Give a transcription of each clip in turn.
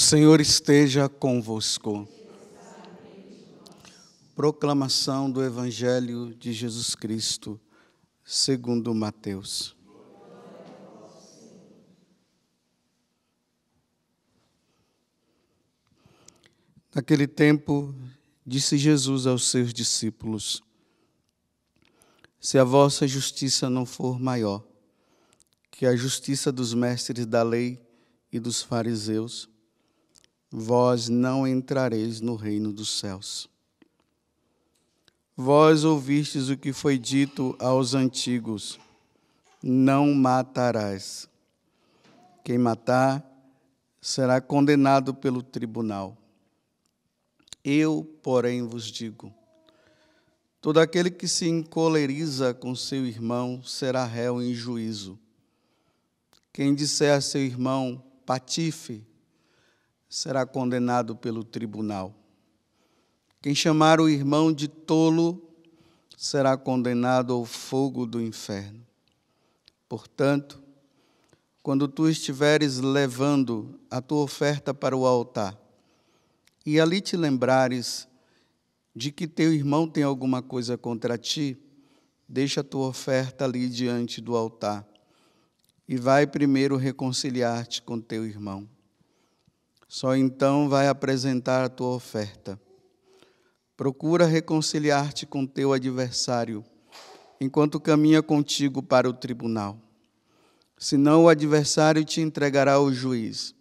Senhor esteja convosco. Proclamação do Evangelho de Jesus Cristo, segundo Mateus. Naquele tempo, disse Jesus aos seus discípulos: Se a vossa justiça não for maior que a justiça dos mestres da lei e dos fariseus, vós não entrareis no reino dos céus. Vós ouvistes o que foi dito aos antigos: Não matarás. Quem matar será condenado pelo tribunal. Eu, porém, vos digo: todo aquele que se encoleriza com seu irmão será réu em juízo. Quem disser a seu irmão, patife, será condenado pelo tribunal. Quem chamar o irmão de tolo será condenado ao fogo do inferno. Portanto, quando tu estiveres levando a tua oferta para o altar e ali te lembrares de que teu irmão tem alguma coisa contra ti, deixa a tua oferta ali diante do altar e vai primeiro reconciliar-te com teu irmão. Só então vai apresentar a tua oferta. Procura reconciliar-te com teu adversário, enquanto caminha contigo para o tribunal. Senão o adversário te entregará ao juiz.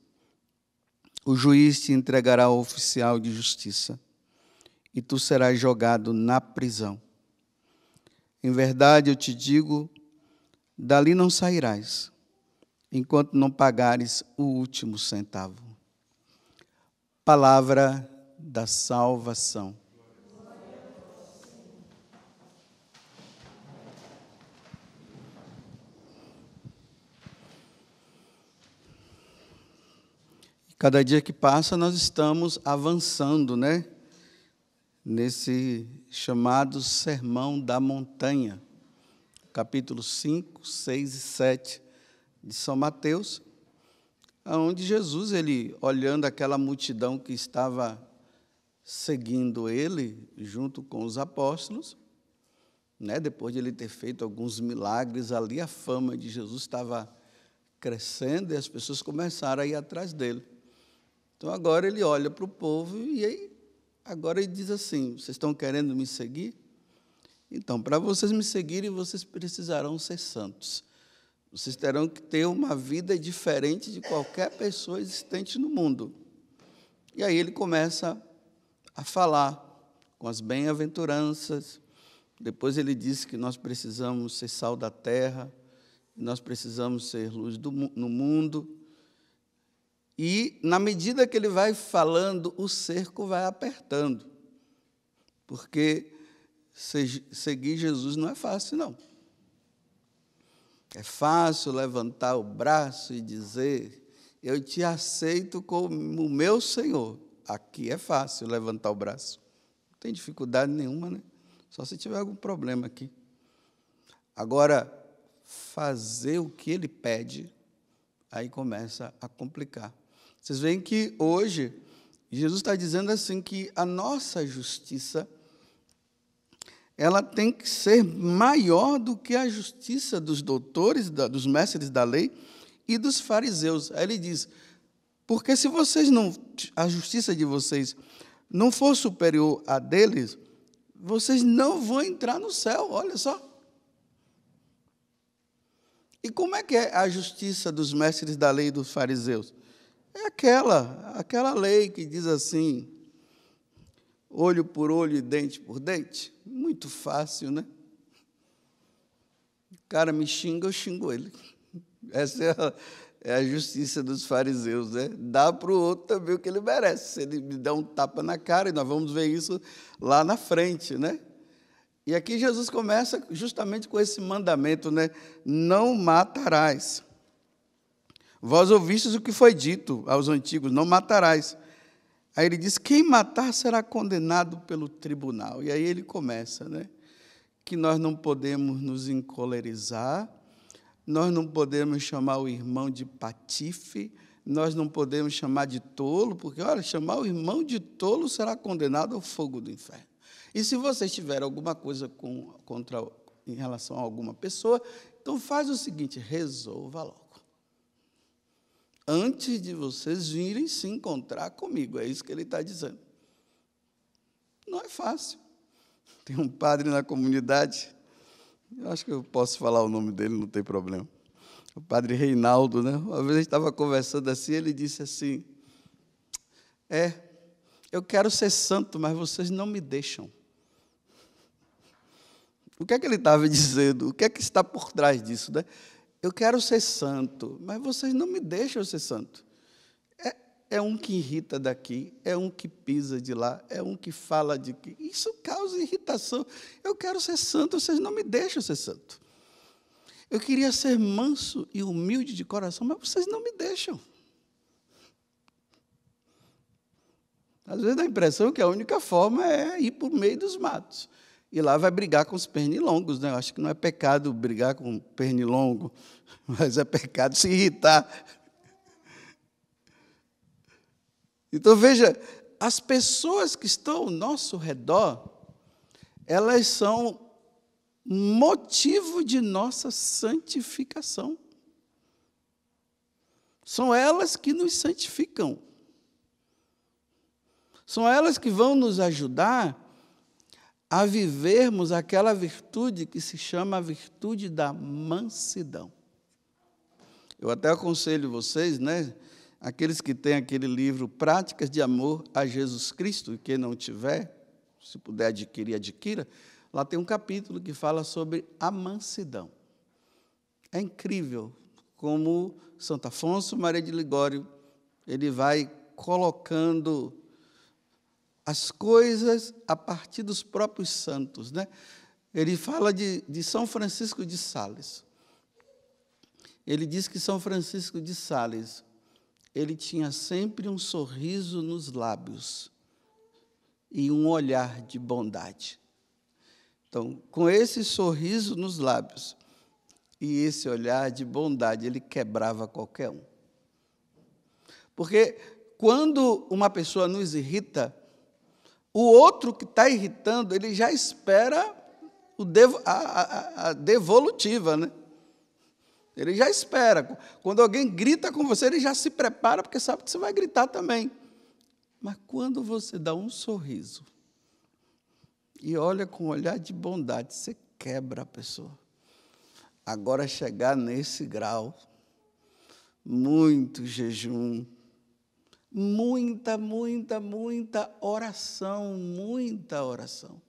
O juiz te entregará ao oficial de justiça, e tu serás jogado na prisão. Em verdade eu te digo, dali não sairás, enquanto não pagares o último centavo palavra da salvação. Cada dia que passa, nós estamos avançando, né? Nesse chamado Sermão da Montanha, capítulo 5, 6 e 7 de São Mateus. Onde Jesus, ele olhando aquela multidão que estava seguindo ele junto com os apóstolos, né? Depois de ele ter feito alguns milagres ali, a fama de Jesus estava crescendo e as pessoas começaram a ir atrás dele. Então agora ele olha para o povo e aí, agora ele diz assim: vocês estão querendo me seguir? Então, para vocês me seguirem, vocês precisarão ser santos. Vocês terão que ter uma vida diferente de qualquer pessoa existente no mundo. E aí ele começa a falar com as bem-aventuranças. Depois ele diz que nós precisamos ser sal da terra, nós precisamos ser luz do, no mundo. E na medida que ele vai falando, o cerco vai apertando. Porque seguir Jesus não é fácil, não. É fácil levantar o braço e dizer: Eu te aceito como o meu Senhor. Aqui é fácil levantar o braço. Não tem dificuldade nenhuma, né? Só se tiver algum problema aqui. Agora, fazer o que ele pede, aí começa a complicar. Vocês veem que hoje, Jesus está dizendo assim: que a nossa justiça ela tem que ser maior do que a justiça dos doutores, dos mestres da lei e dos fariseus. Aí ele diz: porque se vocês não, a justiça de vocês não for superior à deles, vocês não vão entrar no céu. Olha só. E como é que é a justiça dos mestres da lei e dos fariseus? É aquela, aquela lei que diz assim: olho por olho e dente por dente? Muito fácil, né? O cara me xinga, eu xingo ele. Essa é a, é a justiça dos fariseus, né? Dá para o outro também o que ele merece. Se ele me dá um tapa na cara, e nós vamos ver isso lá na frente, né? E aqui Jesus começa justamente com esse mandamento, né? Não matarás. Vós ouvistes o que foi dito aos antigos: não matarás. Aí ele diz: quem matar será condenado pelo tribunal. E aí ele começa, né? Que nós não podemos nos encolerizar, nós não podemos chamar o irmão de patife, nós não podemos chamar de tolo, porque, olha, chamar o irmão de tolo será condenado ao fogo do inferno. E se vocês tiverem alguma coisa com, contra, em relação a alguma pessoa, então faz o seguinte: resolva logo antes de vocês virem se encontrar comigo. É isso que ele está dizendo. Não é fácil. Tem um padre na comunidade, eu acho que eu posso falar o nome dele, não tem problema. O padre Reinaldo, né? Uma vez a gente estava conversando assim, ele disse assim: É, eu quero ser santo, mas vocês não me deixam. O que é que ele estava dizendo? O que é que está por trás disso, né? eu quero ser santo, mas vocês não me deixam ser santo. É, é, um que irrita daqui, é um que pisa de lá, é um que fala de que. Isso causa irritação. Eu quero ser santo, vocês não me deixam ser santo. Eu queria ser manso e humilde de coração, mas vocês não me deixam. Às vezes dá a impressão que a única forma é ir por meio dos matos e lá vai brigar com os pernilongos. Né? Eu acho que não é pecado brigar com pernilongo, mas é pecado se irritar. Então veja, as pessoas que estão ao nosso redor, elas são motivo de nossa santificação. São elas que nos santificam. São elas que vão nos ajudar a vivermos aquela virtude que se chama a virtude da mansidão. Eu até aconselho vocês, né? Aqueles que têm aquele livro Práticas de Amor a Jesus Cristo, e quem não tiver, se puder adquirir, adquira. Lá tem um capítulo que fala sobre a mansidão. É incrível como Santo Afonso Maria de Ligório ele vai colocando as coisas a partir dos próprios santos. Né? Ele fala de, de São Francisco de Sales. Ele diz que São Francisco de Sales, ele tinha sempre um sorriso nos lábios e um olhar de bondade. Então, com esse sorriso nos lábios e esse olhar de bondade, ele quebrava qualquer um. Porque quando uma pessoa nos irrita, o outro que está irritando, ele já espera devo, a, a, a, devolutiva, né? Ele já espera. Quando alguém grita com você, ele já se prepara, porque sabe que você vai gritar também. Mas quando você dá um sorriso e olha com um olhar de bondade, você quebra a pessoa. Agora, chegar nesse grau, muito jejum, Muita, muita, muita oração, muita oração.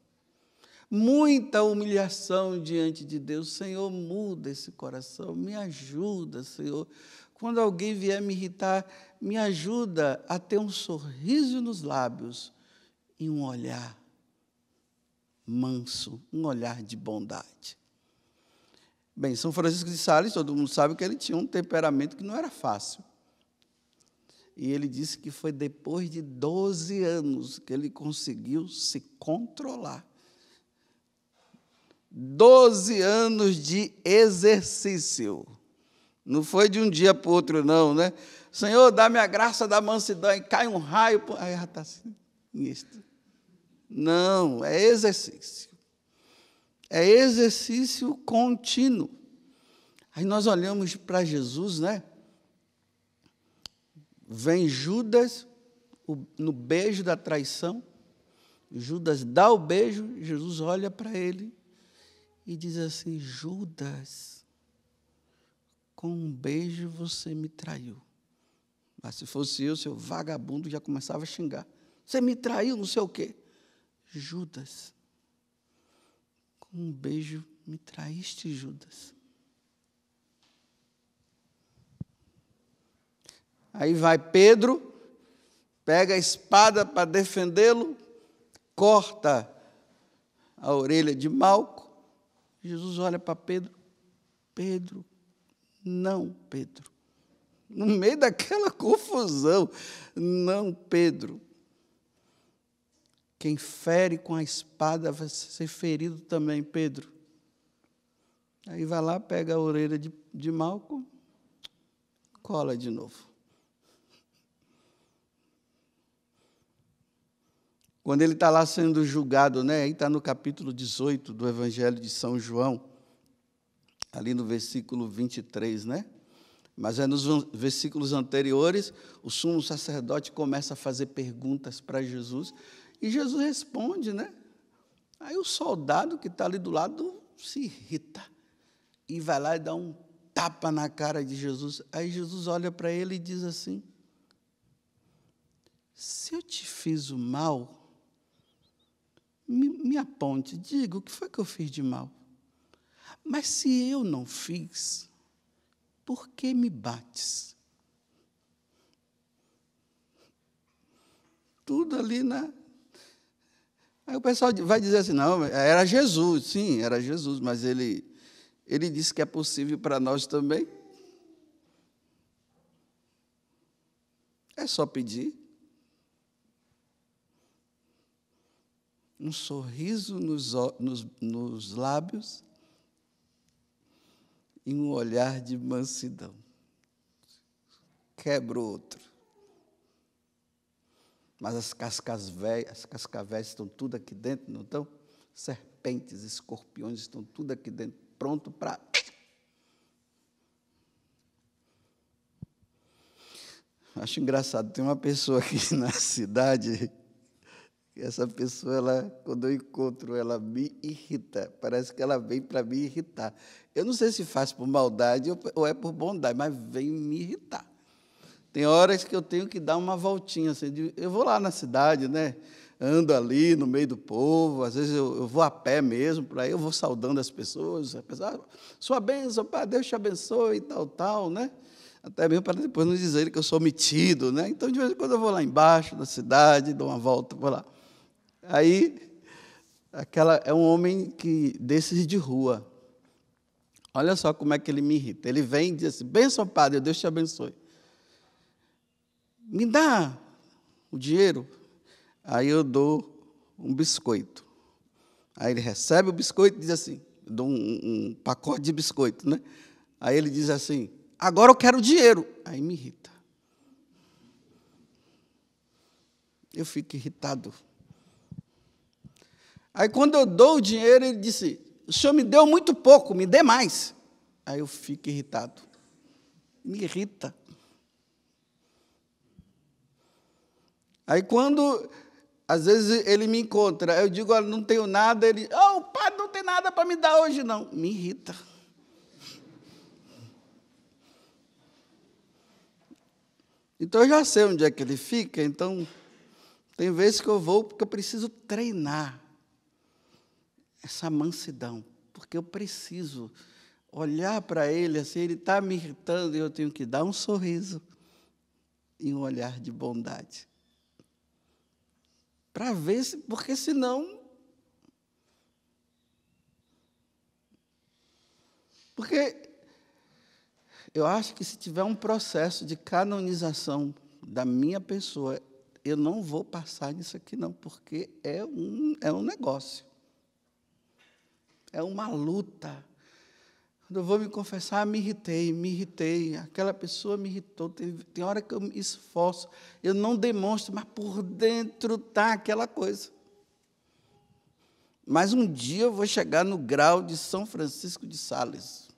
Muita humilhação diante de Deus. Senhor, muda esse coração, me ajuda, Senhor. Quando alguém vier me irritar, me ajuda a ter um sorriso nos lábios e um olhar manso, um olhar de bondade. Bem, São Francisco de Sales, todo mundo sabe que ele tinha um temperamento que não era fácil. E ele disse que foi depois de 12 anos que ele conseguiu se controlar. 12 anos de exercício. Não foi de um dia para o outro, não, né? Senhor, dá-me a graça da mansidão e cai um raio. Por... Aí já está assim, isto. Não, é exercício. É exercício contínuo. Aí nós olhamos para Jesus, né? Vem Judas no beijo da traição. Judas dá o beijo, Jesus olha para ele e diz assim: Judas, com um beijo você me traiu. Mas se fosse eu, seu vagabundo, já começava a xingar. Você me traiu, não sei o quê. Judas, com um beijo me traíste, Judas. Aí vai Pedro, pega a espada para defendê-lo, corta a orelha de Malco. Jesus olha para Pedro: Pedro, não, Pedro. No meio daquela confusão, não, Pedro. Quem fere com a espada vai ser ferido também, Pedro. Aí vai lá, pega a orelha de, de Malco, cola de novo. quando ele está lá sendo julgado, né? Aí está no capítulo 18 do Evangelho de São João, ali no versículo 23, né? Mas é nos versículos anteriores, o sumo sacerdote começa a fazer perguntas para Jesus e Jesus responde, né? Aí o soldado que está ali do lado se irrita e vai lá e dá um tapa na cara de Jesus. Aí Jesus olha para ele e diz assim: Se eu te fiz o mal, me, me aponte, diga o que foi que eu fiz de mal. Mas se eu não fiz, por que me bates? Tudo ali na. Aí o pessoal vai dizer assim: não, era Jesus, sim, era Jesus, mas ele, ele disse que é possível para nós também. É só pedir. um sorriso nos, nos, nos lábios e um olhar de mansidão. Quebra o outro. Mas as, cascas velhas, as cascavéis estão tudo aqui dentro, não estão? Serpentes, escorpiões estão tudo aqui dentro, pronto para. Acho engraçado, tem uma pessoa aqui na cidade essa pessoa, ela, quando eu encontro, ela me irrita. Parece que ela vem para me irritar. Eu não sei se faz por maldade ou é por bondade, mas vem me irritar. Tem horas que eu tenho que dar uma voltinha. Assim, eu vou lá na cidade, né? ando ali no meio do povo, às vezes eu, eu vou a pé mesmo, para aí eu vou saudando as pessoas, apesar, ah, sua bênção, Pai, Deus te abençoe e tal, tal, né? Até mesmo para depois não dizer que eu sou metido, né? Então, de vez em quando eu vou lá embaixo, na cidade, dou uma volta, vou lá. Aí, aquela é um homem que desses de rua. Olha só como é que ele me irrita. Ele vem e diz assim: Benção, padre, Deus te abençoe. Me dá o dinheiro. Aí eu dou um biscoito. Aí ele recebe o biscoito e diz assim: dou um, um, pacote de biscoito, né? Aí ele diz assim: agora eu quero dinheiro. Aí me irrita. Eu fico irritado. Aí quando eu dou o dinheiro, ele disse: O senhor me deu muito pouco, me dê mais. Aí eu fico irritado. Me irrita. Aí quando às vezes ele me encontra, eu digo, olha, não tenho nada, ele, oh, o padre não tem nada para me dar hoje, não. Me irrita. Então eu já sei onde é que ele fica, então tem vezes que eu vou porque eu preciso treinar essa mansidão, porque eu preciso olhar para ele assim, ele está me irritando e eu tenho que dar um sorriso e um olhar de bondade. Para ver se, porque senão. Porque eu acho que se tiver um processo de canonização da minha pessoa, eu não vou passar nisso aqui, não, porque é um, é um negócio. É uma luta. Quando eu vou me confessar, me irritei, me irritei. Aquela pessoa me irritou. Tem, tem hora que eu me esforço. Eu não demonstro, mas por dentro está aquela coisa. Mas um dia eu vou chegar no grau de São Francisco de Sales.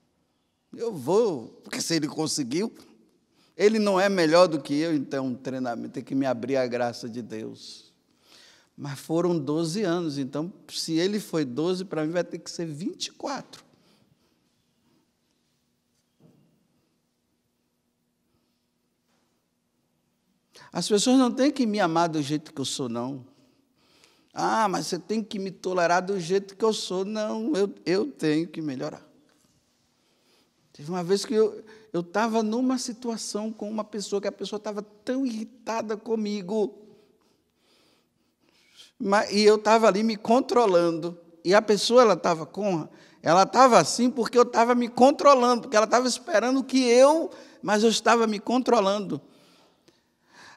Eu vou, porque se ele conseguiu, ele não é melhor do que eu, então treinamento tem que me abrir a graça de Deus. Mas foram 12 anos, então se ele foi 12, para mim vai ter que ser 24. As pessoas não têm que me amar do jeito que eu sou, não. Ah, mas você tem que me tolerar do jeito que eu sou. Não, eu, eu tenho que melhorar. Teve uma vez que eu estava numa situação com uma pessoa que a pessoa estava tão irritada comigo e eu estava ali me controlando. E a pessoa, ela estava com, ela estava assim porque eu estava me controlando, porque ela estava esperando que eu, mas eu estava me controlando.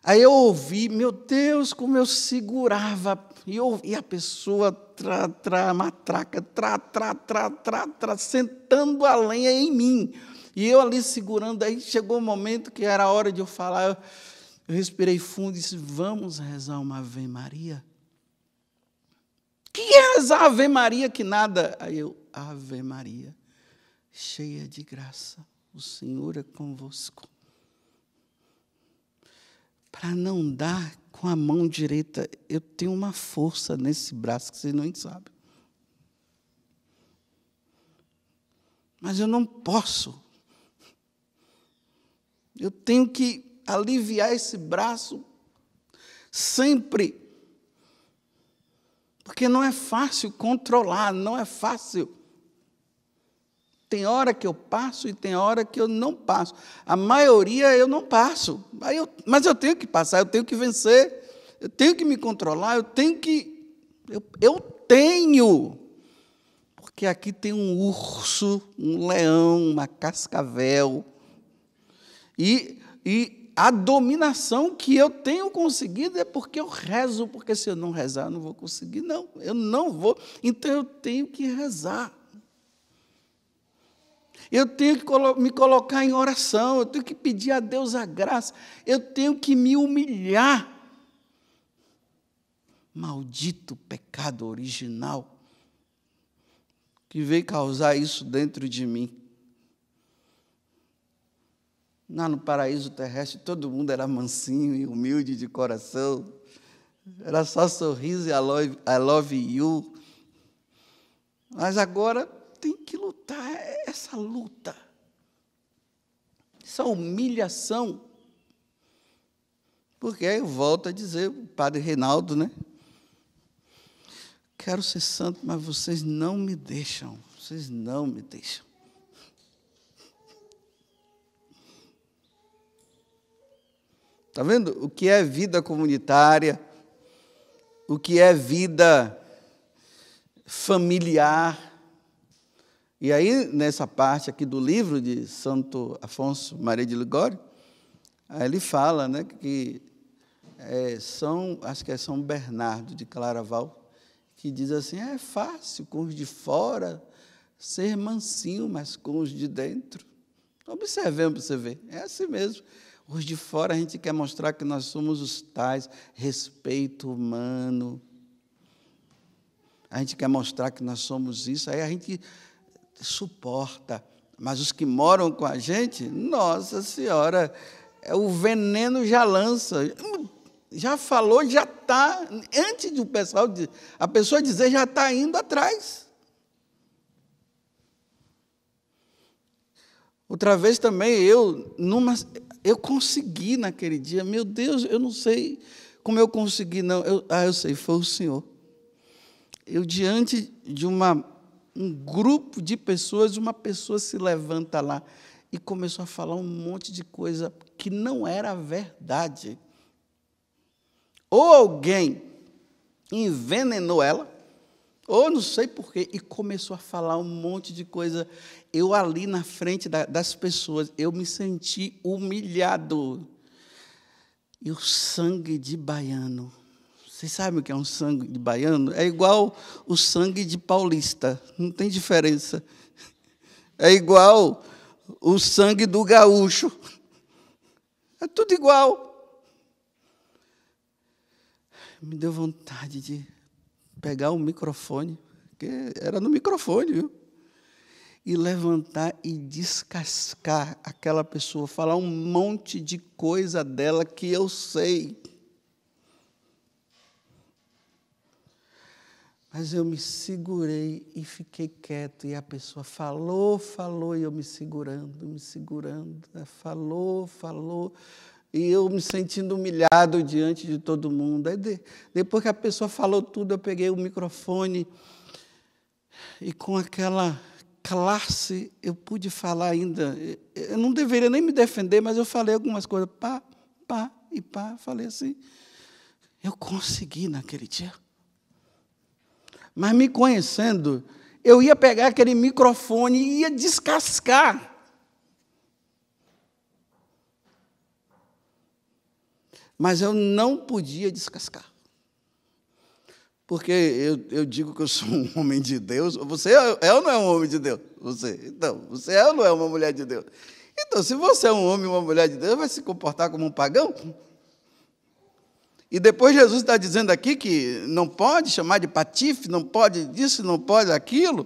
Aí eu ouvi, meu Deus, como eu segurava, e, eu, e a pessoa tra, tra, matraca, tra, tra, tra, tra, tra, sentando a lenha em mim. E eu ali segurando, aí chegou o um momento que era a hora de eu falar, eu, eu respirei fundo e disse, vamos rezar uma Ave Maria. Que é a Ave Maria que nada? Aí eu, Ave Maria, cheia de graça, o Senhor é convosco. Para não dar com a mão direita, eu tenho uma força nesse braço que vocês não sabem. Mas eu não posso. Eu tenho que aliviar esse braço sempre porque não é fácil controlar, não é fácil. Tem hora que eu passo e tem hora que eu não passo. A maioria eu não passo. Eu, mas eu tenho que passar, eu tenho que vencer, eu tenho que me controlar, eu tenho que. Eu, eu tenho. Porque aqui tem um urso, um leão, uma cascavel. E, e a dominação que eu tenho conseguido é porque eu rezo, porque se eu não rezar, eu não vou conseguir, não, eu não vou, então eu tenho que rezar. Eu tenho que me colocar em oração, eu tenho que pedir a Deus a graça, eu tenho que me humilhar. Maldito pecado original que veio causar isso dentro de mim. Lá no paraíso terrestre, todo mundo era mansinho e humilde de coração. Era só sorriso e I love, I love you. Mas agora tem que lutar é essa luta, essa humilhação. Porque aí eu volto a dizer, o padre Reinaldo, né? Quero ser santo, mas vocês não me deixam. Vocês não me deixam. Está vendo? O que é vida comunitária, o que é vida familiar. E aí, nessa parte aqui do livro de Santo Afonso Maria de Ligório, ele fala né, que é São, acho que é São Bernardo de Claraval, que diz assim: é fácil com os de fora ser mansinho, mas com os de dentro. Observemos para você ver, é assim mesmo. Os de fora a gente quer mostrar que nós somos os tais, respeito humano. A gente quer mostrar que nós somos isso, aí a gente suporta. Mas os que moram com a gente, nossa senhora, é o veneno já lança. Já falou, já está. Antes do pessoal, a pessoa dizer, já está indo atrás. Outra vez também eu, numa, eu consegui naquele dia, meu Deus, eu não sei como eu consegui, não. Eu, ah, eu sei, foi o Senhor. Eu, diante de uma, um grupo de pessoas, uma pessoa se levanta lá e começou a falar um monte de coisa que não era verdade. Ou alguém envenenou ela, ou não sei porquê, e começou a falar um monte de coisa. Eu ali na frente da, das pessoas, eu me senti humilhado. E o sangue de baiano. Vocês sabem o que é um sangue de baiano? É igual o sangue de paulista, não tem diferença. É igual o sangue do gaúcho. É tudo igual. Me deu vontade de pegar o microfone, que era no microfone, viu? E levantar e descascar aquela pessoa, falar um monte de coisa dela que eu sei. Mas eu me segurei e fiquei quieto. E a pessoa falou, falou, e eu me segurando, me segurando. Falou, falou, e eu me sentindo humilhado diante de todo mundo. Aí de, depois que a pessoa falou tudo, eu peguei o microfone e com aquela classe eu pude falar ainda. Eu não deveria nem me defender, mas eu falei algumas coisas, pá, pá e pá, falei assim. Eu consegui naquele dia. Mas me conhecendo, eu ia pegar aquele microfone e ia descascar Mas eu não podia descascar. Porque eu, eu digo que eu sou um homem de Deus. Você é, é ou não é um homem de Deus? Você. Então, você é ou não é uma mulher de Deus? Então, se você é um homem e uma mulher de Deus, vai se comportar como um pagão? E depois Jesus está dizendo aqui que não pode chamar de patife, não pode isso, não pode aquilo.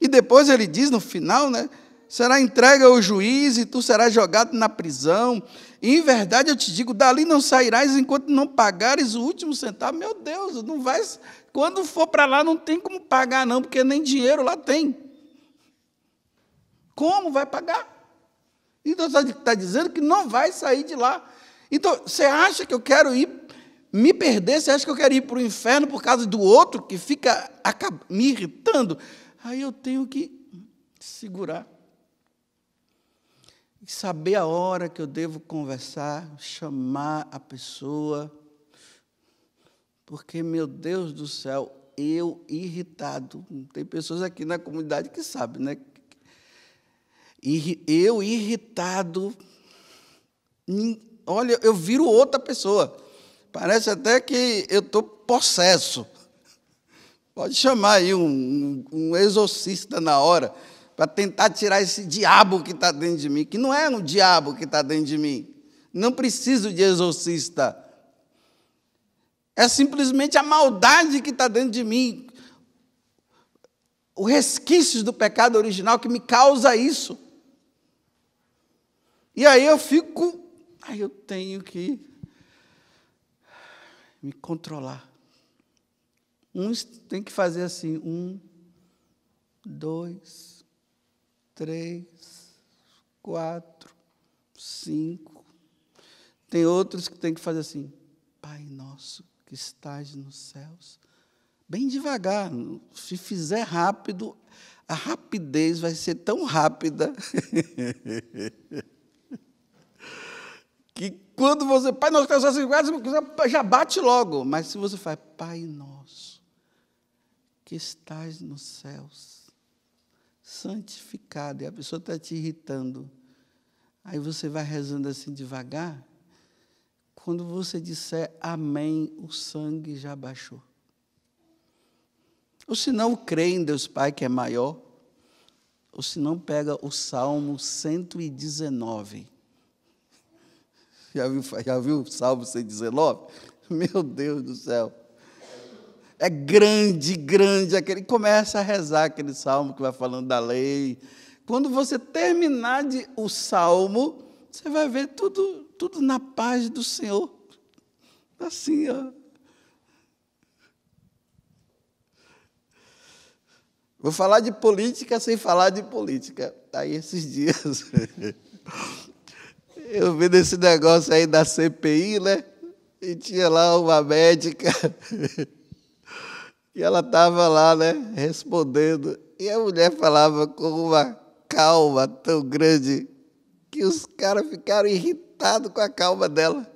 E depois ele diz no final, né? será entregue ao juiz e tu serás jogado na prisão. E, em verdade eu te digo, dali não sairás enquanto não pagares o último centavo. Meu Deus, não vai. Quando for para lá não tem como pagar não, porque nem dinheiro lá tem. Como vai pagar? Então está tá dizendo que não vai sair de lá. Então você acha que eu quero ir me perder? Você acha que eu quero ir para o inferno por causa do outro que fica me irritando? Aí eu tenho que segurar e saber a hora que eu devo conversar, chamar a pessoa, porque, meu Deus do céu, eu irritado, tem pessoas aqui na comunidade que sabem, né? Eu irritado, olha, eu viro outra pessoa. Parece até que eu estou possesso. Pode chamar aí um, um exorcista na hora para tentar tirar esse diabo que está dentro de mim, que não é um diabo que está dentro de mim. Não preciso de exorcista. É simplesmente a maldade que está dentro de mim, o resquícios do pecado original que me causa isso. E aí eu fico, aí eu tenho que me controlar. um tem que fazer assim, um, dois, três, quatro, cinco. Tem outros que tem que fazer assim, Pai nosso que estás nos céus. Bem devagar, se fizer rápido, a rapidez vai ser tão rápida que quando você, Pai nosso que estás nos céus, já bate logo. Mas se você faz, Pai nosso que estás nos céus, santificado, e a pessoa está te irritando. Aí você vai rezando assim devagar. Quando você disser amém, o sangue já baixou. Ou se não crê em Deus Pai, que é maior, ou se não pega o Salmo 119. Já viu, já viu o Salmo 119? Meu Deus do céu é grande, grande aquele. Começa a rezar aquele salmo que vai falando da lei. Quando você terminar de, o salmo, você vai ver tudo, tudo na paz do Senhor. Assim, ó. Vou falar de política sem falar de política. Tá aí esses dias. Eu vi desse negócio aí da CPI, né? E tinha lá uma médica E ela estava lá, né, respondendo. E a mulher falava com uma calma tão grande que os caras ficaram irritados com a calma dela.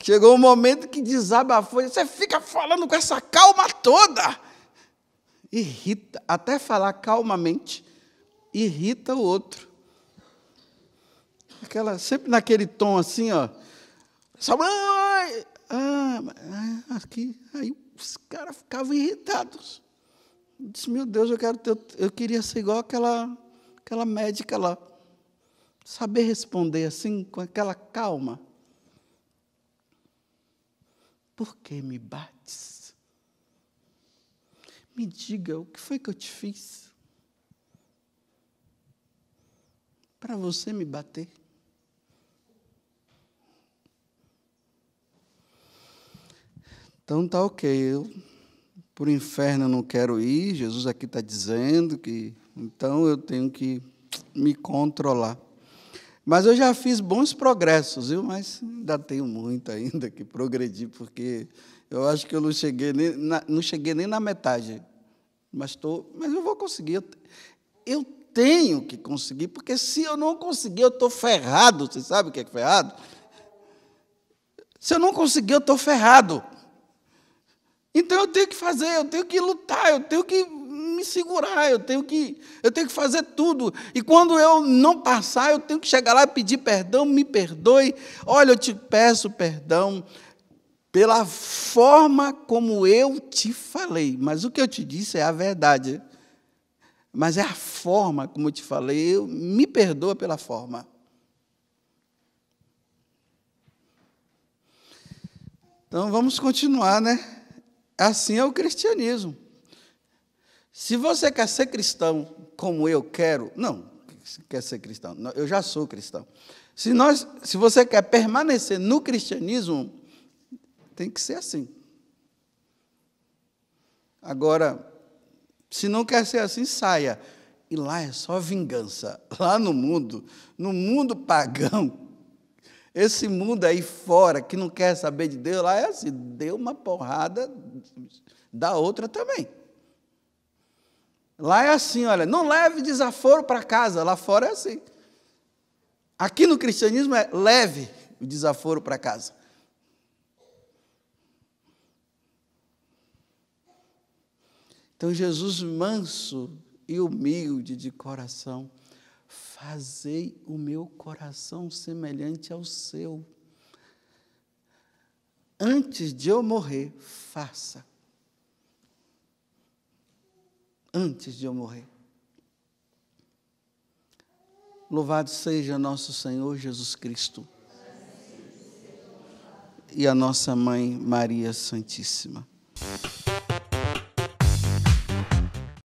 Chegou um momento que desabafou. Você fica falando com essa calma toda. Irrita. Até falar calmamente irrita o outro. Aquela, sempre naquele tom assim, ó. Só, ah, ah, aqui, aí os caras ficavam irritados. Eu disse, meu Deus, eu, quero ter, eu queria ser igual aquela, aquela médica lá. Saber responder assim, com aquela calma. Por que me bates? Me diga, o que foi que eu te fiz? Para você me bater? Então tá ok, eu por inferno eu não quero ir, Jesus aqui está dizendo que então eu tenho que me controlar. Mas eu já fiz bons progressos, viu? Mas ainda tenho muito ainda que progredir, porque eu acho que eu não cheguei nem na, não cheguei nem na metade. Mas, tô, mas eu vou conseguir. Eu, eu tenho que conseguir, porque se eu não conseguir, eu estou ferrado. Você sabe o que é ferrado? Se eu não conseguir, eu estou ferrado. Então eu tenho que fazer, eu tenho que lutar, eu tenho que me segurar, eu tenho que, eu tenho que fazer tudo. E quando eu não passar, eu tenho que chegar lá e pedir perdão, me perdoe. Olha, eu te peço perdão pela forma como eu te falei. Mas o que eu te disse é a verdade. Mas é a forma como eu te falei, eu me perdoa pela forma. Então vamos continuar, né? Assim é o cristianismo. Se você quer ser cristão como eu quero, não, quer ser cristão, eu já sou cristão. Se, nós, se você quer permanecer no cristianismo, tem que ser assim. Agora, se não quer ser assim, saia. E lá é só vingança. Lá no mundo, no mundo pagão, esse mundo aí fora que não quer saber de Deus, lá é assim: deu uma porrada, da outra também. Lá é assim, olha, não leve desaforo para casa, lá fora é assim. Aqui no cristianismo é leve o desaforo para casa. Então, Jesus, manso e humilde de coração, fazei o meu coração semelhante ao seu antes de eu morrer, faça. Antes de eu morrer. Louvado seja nosso Senhor Jesus Cristo e a nossa mãe Maria Santíssima.